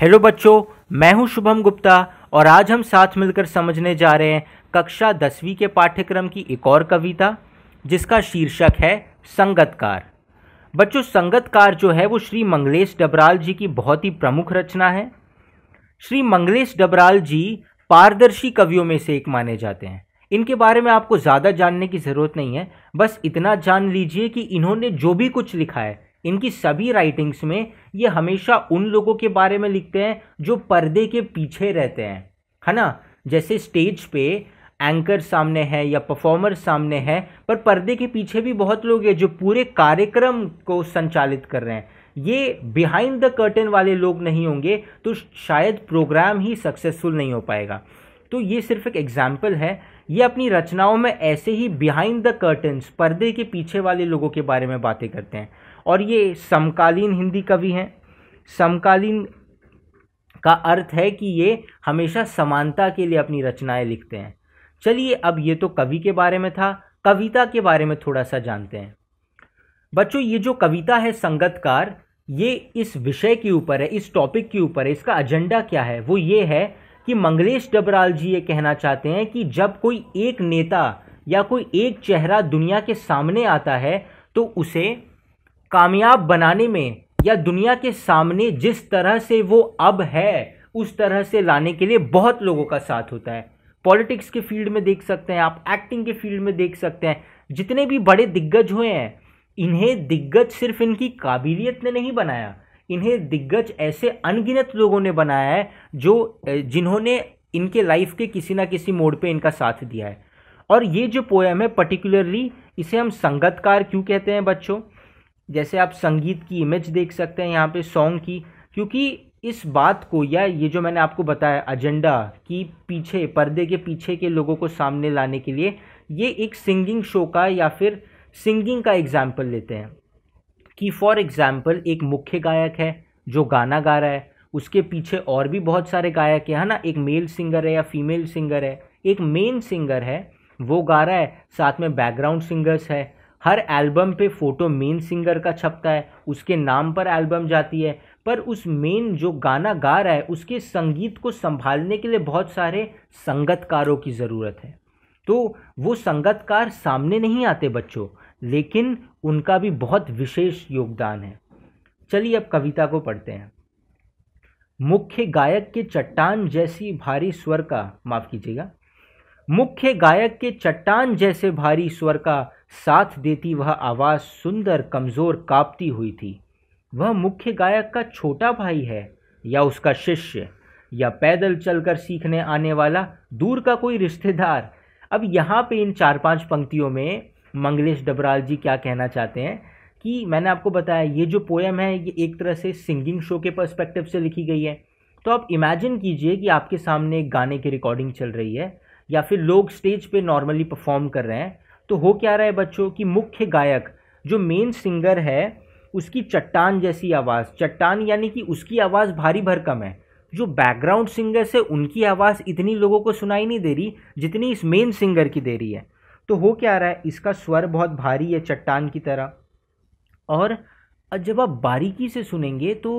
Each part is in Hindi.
हेलो बच्चों मैं हूं शुभम गुप्ता और आज हम साथ मिलकर समझने जा रहे हैं कक्षा दसवीं के पाठ्यक्रम की एक और कविता जिसका शीर्षक है संगतकार बच्चों संगतकार जो है वो श्री मंगलेश डबराल जी की बहुत ही प्रमुख रचना है श्री मंगलेश डबराल जी पारदर्शी कवियों में से एक माने जाते हैं इनके बारे में आपको ज़्यादा जानने की ज़रूरत नहीं है बस इतना जान लीजिए कि इन्होंने जो भी कुछ लिखा है इनकी सभी राइटिंग्स में ये हमेशा उन लोगों के बारे में लिखते हैं जो पर्दे के पीछे रहते हैं है ना जैसे स्टेज पे एंकर सामने है या परफॉर्मर सामने है पर पर्दे के पीछे भी बहुत लोग हैं जो पूरे कार्यक्रम को संचालित कर रहे हैं ये बिहाइंड द कर्टन वाले लोग नहीं होंगे तो शायद प्रोग्राम ही सक्सेसफुल नहीं हो पाएगा तो ये सिर्फ एक एग्जाम्पल है ये अपनी रचनाओं में ऐसे ही बिहाइंड द कर्टन्स पर्दे के पीछे वाले लोगों के बारे में बातें करते हैं और ये समकालीन हिंदी कवि हैं समकालीन का अर्थ है कि ये हमेशा समानता के लिए अपनी रचनाएं लिखते हैं चलिए अब ये तो कवि के बारे में था कविता के बारे में थोड़ा सा जानते हैं बच्चों ये जो कविता है संगतकार ये इस विषय के ऊपर है इस टॉपिक के ऊपर है इसका एजेंडा क्या है वो ये है कि मंगलेश डबराल जी ये कहना चाहते हैं कि जब कोई एक नेता या कोई एक चेहरा दुनिया के सामने आता है तो उसे कामयाब बनाने में या दुनिया के सामने जिस तरह से वो अब है उस तरह से लाने के लिए बहुत लोगों का साथ होता है पॉलिटिक्स के फील्ड में देख सकते हैं आप एक्टिंग के फील्ड में देख सकते हैं जितने भी बड़े दिग्गज हुए हैं इन्हें दिग्गज सिर्फ इनकी काबिलियत ने नहीं बनाया इन्हें दिग्गज ऐसे अनगिनत लोगों ने बनाया है जो जिन्होंने इनके लाइफ के किसी ना किसी मोड़ पे इनका साथ दिया है और ये जो पोएम है पर्टिकुलरली इसे हम संगतकार क्यों कहते हैं बच्चों जैसे आप संगीत की इमेज देख सकते हैं यहाँ पे सॉन्ग की क्योंकि इस बात को या ये जो मैंने आपको बताया एजेंडा कि पीछे पर्दे के पीछे के लोगों को सामने लाने के लिए ये एक सिंगिंग शो का या फिर सिंगिंग का एग्ज़ाम्पल लेते हैं कि फॉर एग्ज़ाम्पल एक मुख्य गायक है जो गाना गा रहा है उसके पीछे और भी बहुत सारे गायक हैं है ना एक मेल सिंगर है या फीमेल सिंगर है एक मेन सिंगर है वो गा रहा है साथ में बैकग्राउंड सिंगर्स है हर एल्बम पे फ़ोटो मेन सिंगर का छपता है उसके नाम पर एल्बम जाती है पर उस मेन जो गाना गा रहा है उसके संगीत को संभालने के लिए बहुत सारे संगतकारों की ज़रूरत है तो वो संगतकार सामने नहीं आते बच्चों लेकिन उनका भी बहुत विशेष योगदान है चलिए अब कविता को पढ़ते हैं मुख्य गायक के चट्टान जैसी भारी स्वर का माफ़ कीजिएगा मुख्य गायक के चट्टान जैसे भारी स्वर का साथ देती वह आवाज़ सुंदर कमज़ोर कांपती हुई थी वह मुख्य गायक का छोटा भाई है या उसका शिष्य या पैदल चलकर सीखने आने वाला दूर का कोई रिश्तेदार अब यहाँ पे इन चार पांच पंक्तियों में मंगलेश डबराल जी क्या कहना चाहते हैं कि मैंने आपको बताया ये जो पोएम है ये एक तरह से सिंगिंग शो के पर्सपेक्टिव से लिखी गई है तो आप इमेजिन कीजिए कि आपके सामने एक गाने की रिकॉर्डिंग चल रही है या फिर लोग स्टेज पे नॉर्मली परफॉर्म कर रहे हैं तो हो क्या रहा है बच्चों कि मुख्य गायक जो मेन सिंगर है उसकी चट्टान जैसी आवाज़ चट्टान यानी कि उसकी आवाज़ भारी भरकम है जो बैकग्राउंड सिंगर्स है उनकी आवाज़ इतनी लोगों को सुनाई नहीं दे रही जितनी इस मेन सिंगर की दे रही है तो हो क्या रहा है इसका स्वर बहुत भारी है चट्टान की तरह और जब आप बारीकी से सुनेंगे तो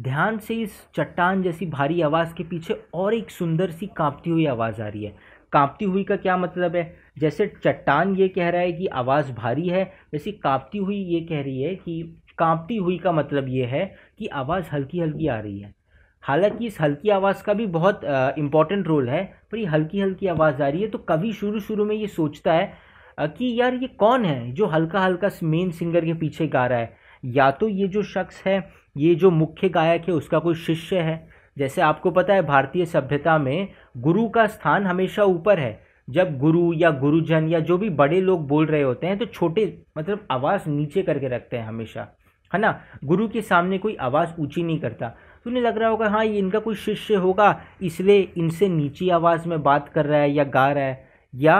ध्यान से इस चट्टान जैसी भारी आवाज़ के पीछे और एक सुंदर सी कांपती हुई आवाज़ आ रही है कांपती हुई का क्या मतलब है जैसे चट्टान ये कह रहा है कि आवाज़ भारी है वैसे कांपती हुई ये कह रही है कि कांपती हुई का मतलब ये है कि आवाज़ हल्की हल्की आ रही है हालांकि इस हल्की आवाज़ का भी बहुत इम्पॉर्टेंट रोल है पर ये हल्की हल्की आवाज़ आ रही है तो कभी शुरू शुरू में ये सोचता है कि यार ये कौन है जो हल्का हल्का मेन सिंगर के पीछे गा रहा है या तो ये जो शख्स है ये जो मुख्य गायक है उसका कोई शिष्य है जैसे आपको पता है भारतीय सभ्यता में गुरु का स्थान हमेशा ऊपर है जब गुरु या गुरुजन या जो भी बड़े लोग बोल रहे होते हैं तो छोटे मतलब आवाज़ नीचे करके रखते हैं हमेशा है ना गुरु के सामने कोई आवाज़ ऊंची नहीं करता तो उन्हें लग रहा होगा हाँ ये इनका कोई शिष्य होगा इसलिए इनसे नीची आवाज़ में बात कर रहा है या गा रहा है या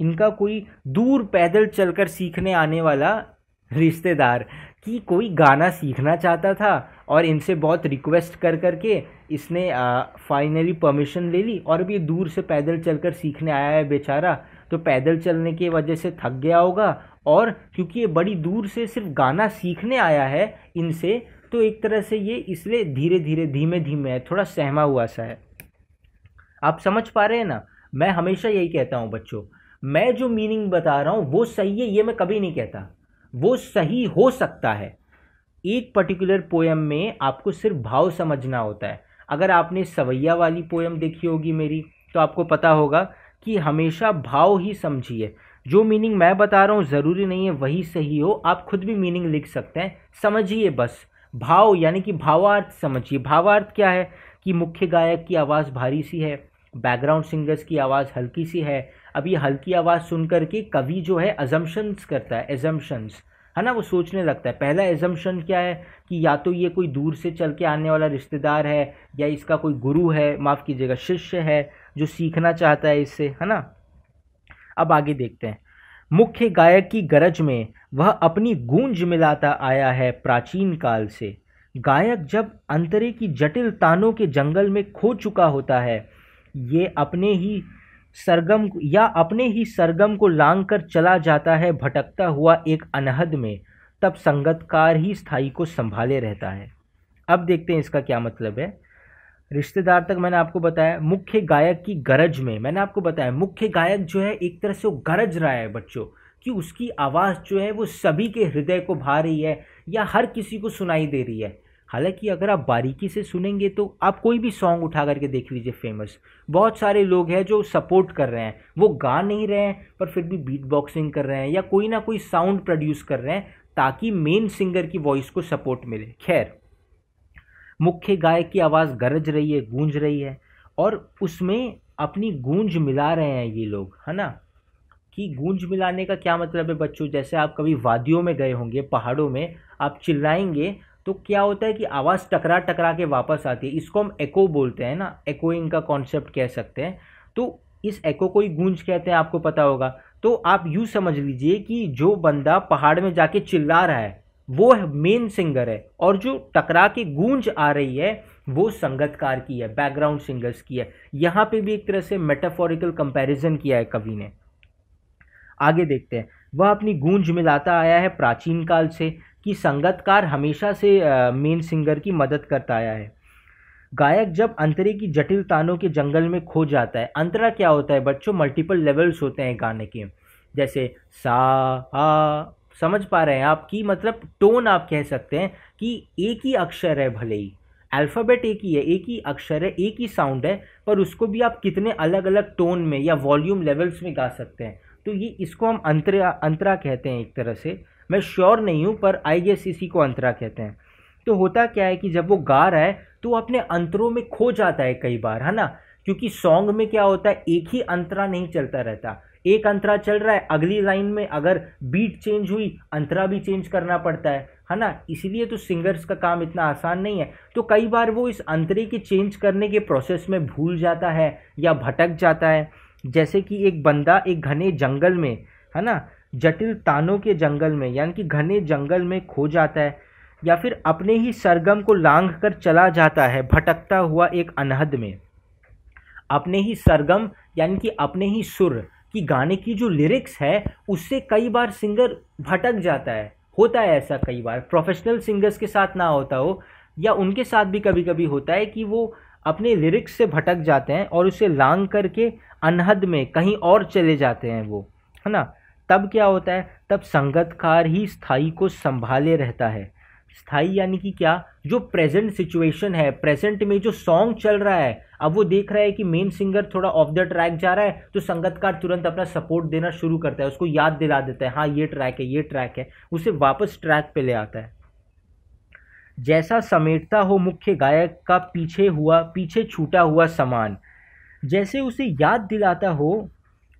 इनका कोई दूर पैदल चलकर सीखने आने वाला रिश्तेदार कि कोई गाना सीखना चाहता था और इनसे बहुत रिक्वेस्ट कर कर के इसने फाइनली परमिशन ले ली और अभी ये दूर से पैदल चलकर सीखने आया है बेचारा तो पैदल चलने की वजह से थक गया होगा और क्योंकि ये बड़ी दूर से सिर्फ गाना सीखने आया है इनसे तो एक तरह से ये इसलिए धीरे धीरे धीमे धीमे है थोड़ा सहमा हुआ सा है आप समझ पा रहे हैं ना मैं हमेशा यही कहता हूँ बच्चों मैं जो मीनिंग बता रहा हूँ वो सही है ये मैं कभी नहीं कहता वो सही हो सकता है एक पर्टिकुलर पोएम में आपको सिर्फ भाव समझना होता है अगर आपने सवैया वाली पोएम देखी होगी मेरी तो आपको पता होगा कि हमेशा भाव ही समझिए जो मीनिंग मैं बता रहा हूँ ज़रूरी नहीं है वही सही हो आप खुद भी मीनिंग लिख सकते हैं समझिए बस भाव यानी कि भावार्थ समझिए भावार्थ क्या है कि मुख्य गायक की आवाज़ भारी सी है बैकग्राउंड सिंगर्स की आवाज़ हल्की सी है अब ये हल्की आवाज़ सुन करके कवि जो है एजम्पन्स करता है एजम्पन्स है ना वो सोचने लगता है पहला एजम्पन क्या है कि या तो ये कोई दूर से चल के आने वाला रिश्तेदार है या इसका कोई गुरु है माफ़ कीजिएगा शिष्य है जो सीखना चाहता है इससे है ना अब आगे देखते हैं मुख्य गायक की गरज में वह अपनी गूंज मिलाता आया है प्राचीन काल से गायक जब अंतरे की जटिल तानों के जंगल में खो चुका होता है ये अपने ही सरगम या अपने ही सरगम को लांग कर चला जाता है भटकता हुआ एक अनहद में तब संगतकार ही स्थाई को संभाले रहता है अब देखते हैं इसका क्या मतलब है रिश्तेदार तक मैंने आपको बताया मुख्य गायक की गरज में मैंने आपको बताया मुख्य गायक जो है एक तरह से वो गरज रहा है बच्चों कि उसकी आवाज़ जो है वो सभी के हृदय को भा रही है या हर किसी को सुनाई दे रही है हालांकि अगर आप बारीकी से सुनेंगे तो आप कोई भी सॉन्ग उठा करके देख लीजिए फेमस बहुत सारे लोग हैं जो सपोर्ट कर रहे हैं वो गा नहीं रहे हैं पर फिर भी बीट बॉक्सिंग कर रहे हैं या कोई ना कोई साउंड प्रोड्यूस कर रहे हैं ताकि मेन सिंगर की वॉइस को सपोर्ट मिले खैर मुख्य गायक की आवाज़ गरज रही है गूंज रही है और उसमें अपनी गूंज मिला रहे हैं ये लोग है ना कि गूंज मिलाने का क्या मतलब है बच्चों जैसे आप कभी वादियों में गए होंगे पहाड़ों में आप चिल्लाएंगे तो क्या होता है कि आवाज़ टकरा टकरा के वापस आती है इसको हम एको बोलते हैं ना एकोइंग का कॉन्सेप्ट कह सकते हैं तो इस एको को ही गूंज कहते हैं आपको पता होगा तो आप यूँ समझ लीजिए कि जो बंदा पहाड़ में जाके चिल्ला रहा है वो मेन सिंगर है और जो टकरा के गूंज आ रही है वो संगतकार की है बैकग्राउंड सिंगर्स की है यहाँ पे भी एक तरह से मेटाफोरिकल कंपैरिजन किया है कवि ने आगे देखते हैं वह अपनी गूंज मिलाता आया है प्राचीन काल से कि संगतकार हमेशा से मेन सिंगर की मदद करता आया है गायक जब अंतरे की जटिल तानों के जंगल में खो जाता है अंतरा क्या होता है बच्चों मल्टीपल लेवल्स होते हैं गाने के जैसे सा आ समझ पा रहे हैं आप कि मतलब टोन आप कह सकते हैं कि एक ही अक्षर है भले ही अल्फ़ाबेट एक ही है एक ही अक्षर है एक ही साउंड है पर उसको भी आप कितने अलग अलग टोन में या वॉल्यूम लेवल्स में गा सकते हैं तो ये इसको हम अंतरा अंतरा कहते हैं एक तरह से मैं श्योर नहीं हूँ पर आई गेस इसी को अंतरा कहते हैं तो होता क्या है कि जब वो गा रहा है तो वो अपने अंतरों में खो जाता है कई बार है ना क्योंकि सॉन्ग में क्या होता है एक ही अंतरा नहीं चलता रहता एक अंतरा चल रहा है अगली लाइन में अगर बीट चेंज हुई अंतरा भी चेंज करना पड़ता है है ना इसीलिए तो सिंगर्स का काम इतना आसान नहीं है तो कई बार वो इस अंतरे के चेंज करने के प्रोसेस में भूल जाता है या भटक जाता है जैसे कि एक बंदा एक घने जंगल में है ना जटिल तानों के जंगल में यानी कि घने जंगल में खो जाता है या फिर अपने ही सरगम को लांघ कर चला जाता है भटकता हुआ एक अनहद में अपने ही सरगम यानी कि अपने ही सुर की गाने की जो लिरिक्स है उससे कई बार सिंगर भटक जाता है होता है ऐसा कई बार प्रोफेशनल सिंगर्स के साथ ना होता हो या उनके साथ भी कभी कभी होता है कि वो अपने लिरिक्स से भटक जाते हैं और उसे लांग करके अनहद में कहीं और चले जाते हैं वो है ना तब क्या होता है तब संगतकार ही स्थाई को संभाले रहता है स्थाई यानी कि क्या जो प्रेजेंट सिचुएशन है प्रेजेंट में जो सॉन्ग चल रहा है अब वो देख रहा है कि मेन सिंगर थोड़ा ऑफ द ट्रैक जा रहा है तो संगतकार तुरंत अपना सपोर्ट देना शुरू करता है उसको याद दिला देता है हाँ ये ट्रैक है ये ट्रैक है उसे वापस ट्रैक पे ले आता है जैसा समेटता हो मुख्य गायक का पीछे हुआ पीछे छूटा हुआ सामान जैसे उसे याद दिलाता हो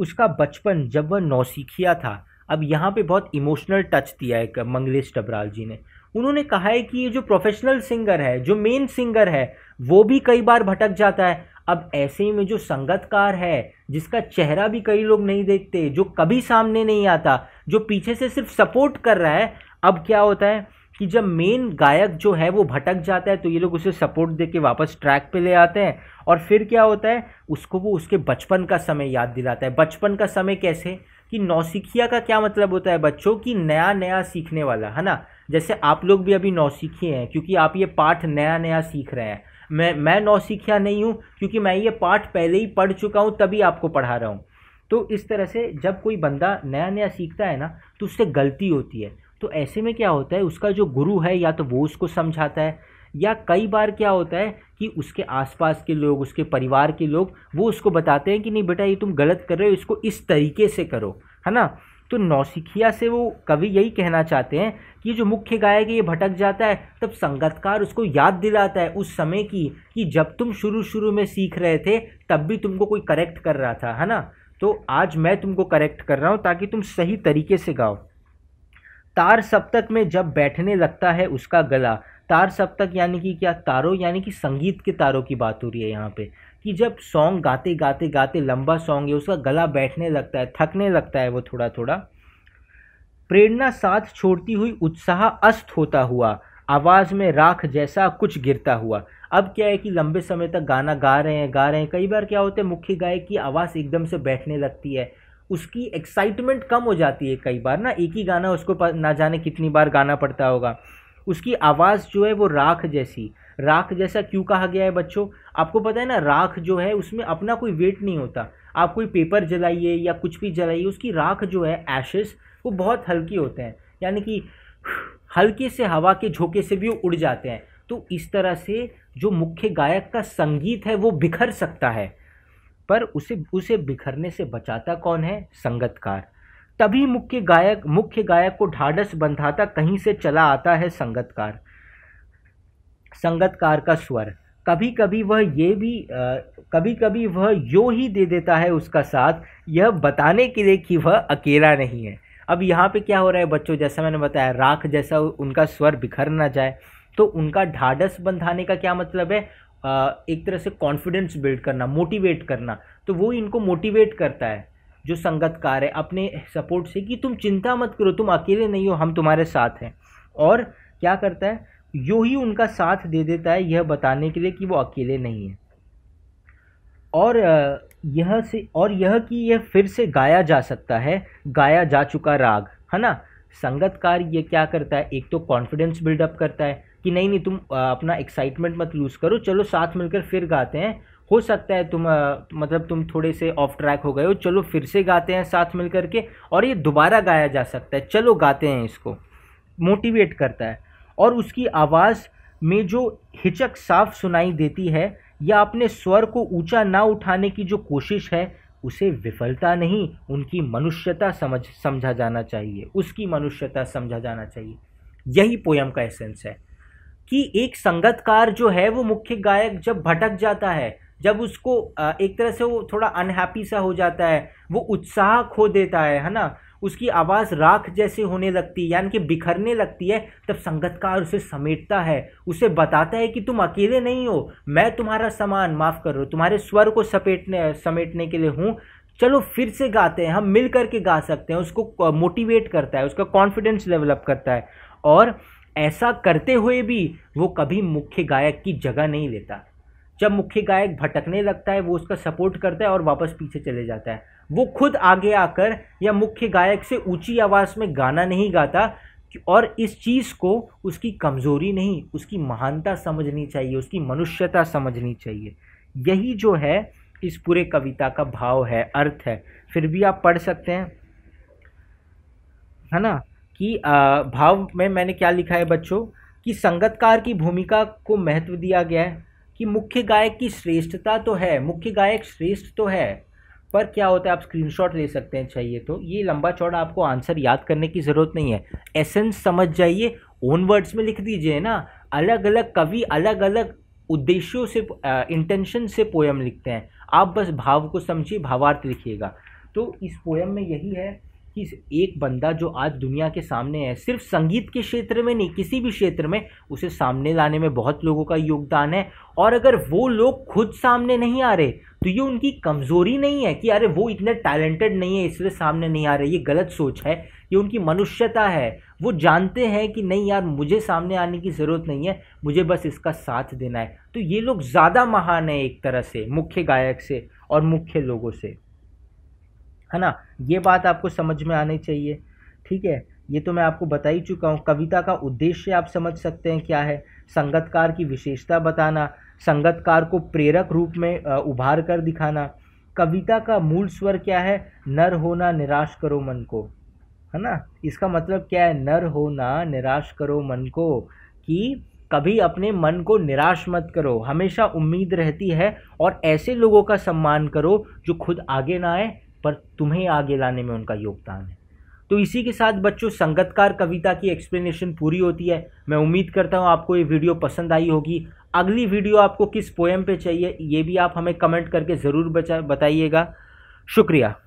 उसका बचपन जब वह नौसिखिया था अब यहाँ पे बहुत इमोशनल टच दिया है मंगलेश डबराल जी ने उन्होंने कहा है कि ये जो प्रोफेशनल सिंगर है जो मेन सिंगर है वो भी कई बार भटक जाता है अब ऐसे ही में जो संगतकार है जिसका चेहरा भी कई लोग नहीं देखते जो कभी सामने नहीं आता जो पीछे से सिर्फ सपोर्ट कर रहा है अब क्या होता है कि जब मेन गायक जो है वो भटक जाता है तो ये लोग उसे सपोर्ट दे के वापस ट्रैक पे ले आते हैं और फिर क्या होता है उसको वो उसके बचपन का समय याद दिलाता है बचपन का समय कैसे कि नौसिखिया का क्या मतलब होता है बच्चों की नया नया सीखने वाला है ना जैसे आप लोग भी अभी नौसिखिए हैं क्योंकि आप ये पाठ नया नया सीख रहे हैं मैं मैं नौसिखिया नहीं हूँ क्योंकि मैं ये पाठ पहले ही पढ़ चुका हूँ तभी आपको पढ़ा रहा हूँ तो इस तरह से जब कोई बंदा नया नया सीखता है ना तो उससे गलती होती है तो ऐसे में क्या होता है उसका जो गुरु है या तो वो उसको समझाता है या कई बार क्या होता है कि उसके आसपास के लोग उसके परिवार के लोग वो उसको बताते हैं कि नहीं बेटा ये तुम गलत कर रहे हो इसको इस तरीके से करो है ना तो नौसिखिया से वो कवि यही कहना चाहते हैं कि जो मुख्य गायक ये भटक जाता है तब संगतकार उसको याद दिलाता है उस समय की कि जब तुम शुरू शुरू में सीख रहे थे तब भी तुमको कोई करेक्ट कर रहा था है ना तो आज मैं तुमको करेक्ट कर रहा हूँ ताकि तुम सही तरीके से गाओ तार सप्तक में जब बैठने लगता है उसका गला तार सप्तक यानी कि क्या तारों यानी कि संगीत के तारों की बात हो रही है यहाँ पे कि जब सॉन्ग गाते गाते गाते लंबा सॉन्ग है उसका गला बैठने लगता है थकने लगता है वो थोड़ा थोड़ा प्रेरणा साथ छोड़ती हुई उत्साह अस्त होता हुआ आवाज़ में राख जैसा कुछ गिरता हुआ अब क्या है कि लंबे समय तक गाना गा रहे हैं गा रहे हैं कई बार क्या होता है मुख्य गायक की आवाज़ एकदम से बैठने लगती है उसकी एक्साइटमेंट कम हो जाती है कई बार ना एक ही गाना उसको ना जाने कितनी बार गाना पड़ता होगा उसकी आवाज़ जो है वो राख जैसी राख जैसा क्यों कहा गया है बच्चों आपको पता है ना राख जो है उसमें अपना कोई वेट नहीं होता आप कोई पेपर जलाइए या कुछ भी जलाइए उसकी राख जो है एशेस वो बहुत हल्की होते हैं यानी कि हल्के से हवा के झोंके से भी वो उड़ जाते हैं तो इस तरह से जो मुख्य गायक का संगीत है वो बिखर सकता है पर उसे उसे बिखरने से बचाता कौन है संगतकार तभी मुख्य गायक मुख्य गायक को ढाढ़स बंधाता कहीं से चला आता है संगतकार संगतकार का स्वर कभी कभी वह ये भी आ, कभी कभी वह यो ही दे देता है उसका साथ यह बताने के लिए कि वह अकेला नहीं है अब यहाँ पे क्या हो रहा है बच्चों जैसा मैंने बताया राख जैसा उनका स्वर बिखर ना जाए तो उनका ढाढ़स बंधाने का क्या मतलब है एक तरह से कॉन्फिडेंस बिल्ड करना मोटिवेट करना तो वो इनको मोटिवेट करता है जो संगतकार है अपने सपोर्ट से कि तुम चिंता मत करो तुम अकेले नहीं हो हम तुम्हारे साथ हैं और क्या करता है यो ही उनका साथ दे देता है यह बताने के लिए कि वो अकेले नहीं है और यह से और यह कि यह फिर से गाया जा सकता है गाया जा चुका राग है ना संगतकार ये क्या करता है एक तो कॉन्फिडेंस बिल्डअप करता है कि नहीं नहीं तुम अपना एक्साइटमेंट मत लूज़ करो चलो साथ मिलकर फिर गाते हैं हो सकता है तुम मतलब तुम थोड़े से ऑफ ट्रैक हो गए हो चलो फिर से गाते हैं साथ मिल के और ये दोबारा गाया जा सकता है चलो गाते हैं इसको मोटिवेट करता है और उसकी आवाज़ में जो हिचक साफ सुनाई देती है या अपने स्वर को ऊंचा ना उठाने की जो कोशिश है उसे विफलता नहीं उनकी मनुष्यता समझ समझा जाना चाहिए उसकी मनुष्यता समझा जाना चाहिए यही पोयम का एसेंस है कि एक संगतकार जो है वो मुख्य गायक जब भटक जाता है जब उसको एक तरह से वो थोड़ा अनहैप्पी सा हो जाता है वो उत्साह खो देता है है ना उसकी आवाज़ राख जैसे होने लगती है यानी कि बिखरने लगती है तब संगतकार उसे समेटता है उसे बताता है कि तुम अकेले नहीं हो मैं तुम्हारा सामान माफ़ कर रहा हूँ तुम्हारे स्वर को सपेटने समेटने के लिए हूँ चलो फिर से गाते हैं हम मिल करके गा सकते हैं उसको मोटिवेट करता है उसका कॉन्फिडेंस डेवलप करता है और ऐसा करते हुए भी वो कभी मुख्य गायक की जगह नहीं लेता जब मुख्य गायक भटकने लगता है वो उसका सपोर्ट करता है और वापस पीछे चले जाता है वो खुद आगे आकर या मुख्य गायक से ऊंची आवाज़ में गाना नहीं गाता और इस चीज़ को उसकी कमज़ोरी नहीं उसकी महानता समझनी चाहिए उसकी मनुष्यता समझनी चाहिए यही जो है इस पूरे कविता का भाव है अर्थ है फिर भी आप पढ़ सकते हैं है ना कि भाव में मैंने क्या लिखा है बच्चों कि संगतकार की भूमिका को महत्व दिया गया है कि मुख्य गायक की श्रेष्ठता तो है मुख्य गायक श्रेष्ठ तो है पर क्या होता है आप स्क्रीनशॉट ले सकते हैं चाहिए तो ये लंबा चौड़ा आपको आंसर याद करने की ज़रूरत नहीं है एसेंस समझ जाइए ओन वर्ड्स में लिख दीजिए ना अलग अलग कवि अलग अलग उद्देश्यों से इंटेंशन से पोयम लिखते हैं आप बस भाव को समझिए भावार्थ लिखिएगा तो इस पोएम में यही है कि एक बंदा जो आज दुनिया के सामने है सिर्फ संगीत के क्षेत्र में नहीं किसी भी क्षेत्र में उसे सामने लाने में बहुत लोगों का योगदान है और अगर वो लोग खुद सामने नहीं आ रहे तो ये उनकी कमज़ोरी नहीं है कि अरे वो इतने टैलेंटेड नहीं है इसलिए सामने नहीं आ रहे ये गलत सोच है ये उनकी मनुष्यता है वो जानते हैं कि नहीं यार मुझे सामने आने की ज़रूरत नहीं है मुझे बस इसका साथ देना है तो ये लोग ज़्यादा महान है एक तरह से मुख्य गायक से और मुख्य लोगों से है ना ये बात आपको समझ में आनी चाहिए ठीक है ये तो मैं आपको बता ही चुका हूँ कविता का उद्देश्य आप समझ सकते हैं क्या है संगतकार की विशेषता बताना संगतकार को प्रेरक रूप में उभार कर दिखाना कविता का मूल स्वर क्या है नर होना निराश करो मन को है ना इसका मतलब क्या है नर होना निराश करो मन को कि कभी अपने मन को निराश मत करो हमेशा उम्मीद रहती है और ऐसे लोगों का सम्मान करो जो खुद आगे ना आए पर तुम्हें आगे लाने में उनका योगदान है तो इसी के साथ बच्चों संगतकार कविता की एक्सप्लेनेशन पूरी होती है मैं उम्मीद करता हूँ आपको ये वीडियो पसंद आई होगी अगली वीडियो आपको किस पोएम पे चाहिए ये भी आप हमें कमेंट करके ज़रूर बताइएगा शुक्रिया